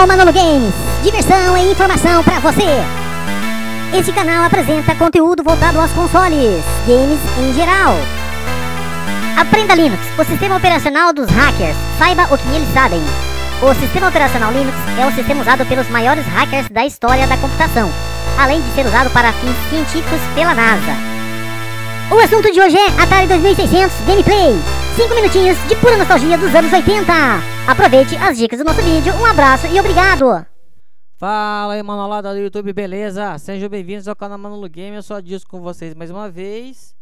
canal Manolo Games, diversão e informação para você. Esse canal apresenta conteúdo voltado aos consoles, games em geral. Aprenda Linux, o sistema operacional dos hackers. Saiba o que eles sabem. O sistema operacional Linux é o sistema usado pelos maiores hackers da história da computação, além de ser usado para fins científicos pela NASA. O assunto de hoje é Atari 2600 Gameplay. 5 minutinhos de pura nostalgia dos anos 80. Aproveite as dicas do nosso vídeo. Um abraço e obrigado! Fala aí, manolada do YouTube, beleza? Sejam bem-vindos ao canal Manolo Game. Eu só disso com vocês mais uma vez.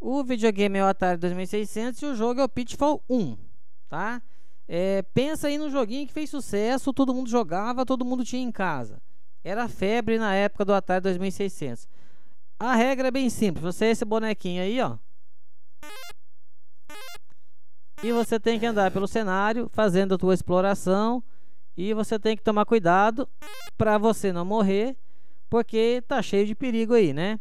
O videogame é o Atari 2600 e o jogo é o Pitfall 1, tá? É, pensa aí no joguinho que fez sucesso, todo mundo jogava, todo mundo tinha em casa. Era febre na época do Atari 2600. A regra é bem simples, você é esse bonequinho aí, ó. E você tem que andar pelo cenário fazendo a tua exploração e você tem que tomar cuidado para você não morrer, porque tá cheio de perigo aí, né?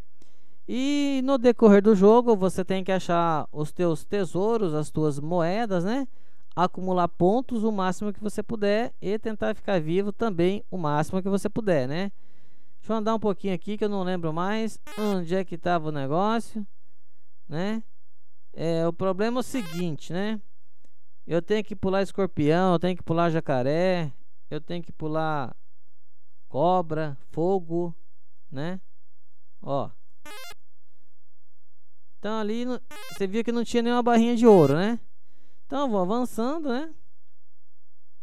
E no decorrer do jogo você tem que achar os teus tesouros, as tuas moedas, né? Acumular pontos o máximo que você puder e tentar ficar vivo também o máximo que você puder, né? Deixa eu andar um pouquinho aqui que eu não lembro mais onde é que estava o negócio, né? É, o problema é o seguinte, né? Eu tenho que pular escorpião, eu tenho que pular jacaré, eu tenho que pular cobra, fogo, né? Ó. Então ali você via que não tinha nenhuma barrinha de ouro, né? Então eu vou avançando, né?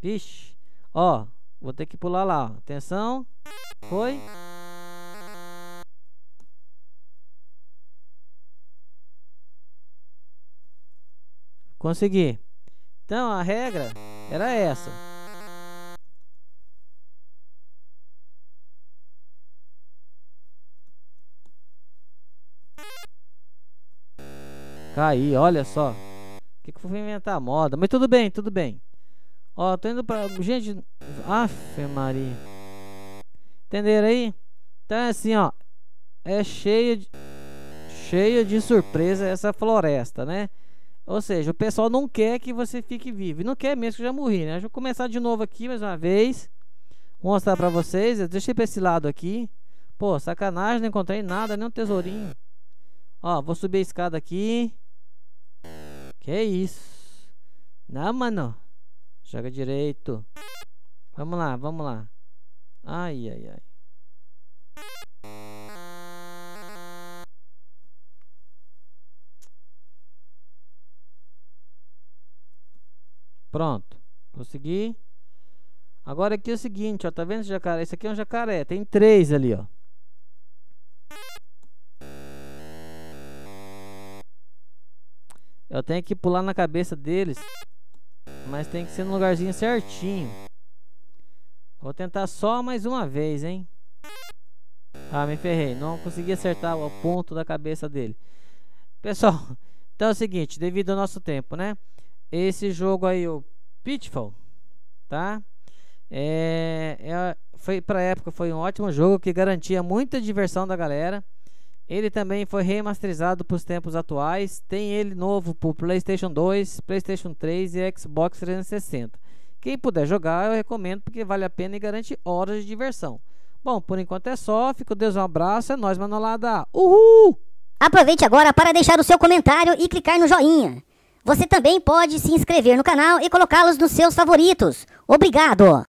Vixe. Ó, vou ter que pular lá. Ó. Atenção. Foi. Consegui. Então a regra era essa. Caí, olha só. que que eu fui inventar moda? Mas tudo bem, tudo bem. Ó, tô indo pra... Gente... Afe Maria. Entenderam aí? Então é assim, ó. É cheia de... Cheia de surpresa essa floresta, né? Ou seja, o pessoal não quer que você fique vivo. E não quer mesmo que eu já morri, né? Deixa eu começar de novo aqui mais uma vez. Vou mostrar pra vocês. Eu deixei pra esse lado aqui. Pô, sacanagem, não encontrei nada, nem um tesourinho. Ó, vou subir a escada aqui. Que isso? Não, mano. Joga direito. Vamos lá, vamos lá. Ai, ai, ai. Pronto. Consegui. Agora aqui é o seguinte, ó. Tá vendo esse jacaré? Esse aqui é um jacaré. Tem três ali, ó. Eu tenho que pular na cabeça deles. Mas tem que ser no lugarzinho certinho. Vou tentar só mais uma vez, hein? Ah, me ferrei. Não consegui acertar o ponto da cabeça dele. Pessoal, então é o seguinte. Devido ao nosso tempo, né? esse jogo aí, o Pitfall, tá? É, é, foi para época foi um ótimo jogo que garantia muita diversão da galera. Ele também foi remasterizado para os tempos atuais. Tem ele novo para PlayStation 2, PlayStation 3 e Xbox 360. Quem puder jogar, eu recomendo porque vale a pena e garante horas de diversão. Bom, por enquanto é só. Fico Deus um abraço. É nós, Manolada. Uhul! Aproveite agora para deixar o seu comentário e clicar no joinha. Você também pode se inscrever no canal e colocá-los nos seus favoritos. Obrigado!